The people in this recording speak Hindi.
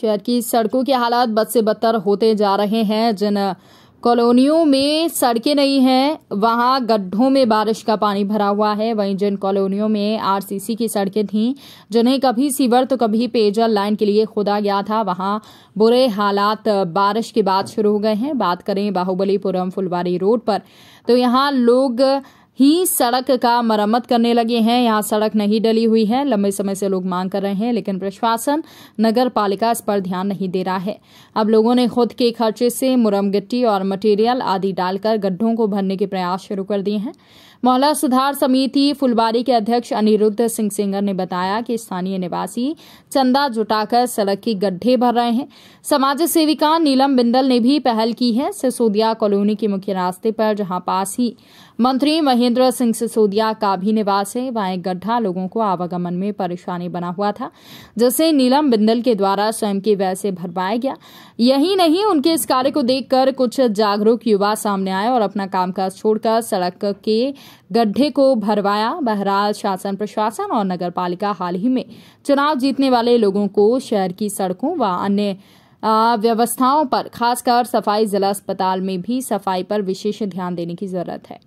शहर की सड़कों के हालात बद से बदतर होते जा रहे हैं जिन कॉलोनियों में सड़कें नहीं हैं वहां गड्ढों में बारिश का पानी भरा हुआ है वहीं जिन कॉलोनियों में आरसीसी की सड़कें थीं जिन्हें कभी सीवर तो कभी पेयजल लाइन के लिए खोदा गया था वहां बुरे हालात बारिश के बाद शुरू हो गए हैं बात करें बाहुबलीपुरम फुलवारी रोड पर तो यहां लोग ही सड़क का मरम्मत करने लगे हैं यहाँ सड़क नहीं डली हुई है लंबे समय से लोग मांग कर रहे हैं लेकिन प्रशासन नगर पालिका इस पर ध्यान नहीं दे रहा है अब लोगों ने खुद के खर्चे से मुरम गिट्टी और मटेरियल आदि डालकर गड्ढों को भरने के प्रयास शुरू कर दिए हैं मोहल्ला सुधार समिति फुलबारी के अध्यक्ष अनिरुद्ध सिंह सिंगर ने बताया कि स्थानीय निवासी चंदा जुटाकर सड़क के गड्ढे भर रहे हैं समाज सेविका नीलम बिंदल ने भी पहल की है सिसोदिया कॉलोनी के मुख्य रास्ते पर जहां पास ही मंत्री महेंद्र महेंद्र सिंह सिसोदिया का भी निवास है वहां एक गड्ढा लोगों को आवागमन में परेशानी बना हुआ था जिसे नीलम बिंदल के द्वारा स्वयं के व्यय से भरवाया गया यही नहीं उनके इस कार्य को देखकर कुछ जागरूक युवा सामने आए और अपना कामकाज छोड़कर सड़क के गड्ढे को भरवाया बहरहाल शासन प्रशासन और नगर पालिका हाल ही में चुनाव जीतने वाले लोगों को शहर की सड़कों व अन्य व्यवस्थाओं पर खासकर सफाई जिला अस्पताल में भी सफाई पर विशेष ध्यान देने की जरूरत है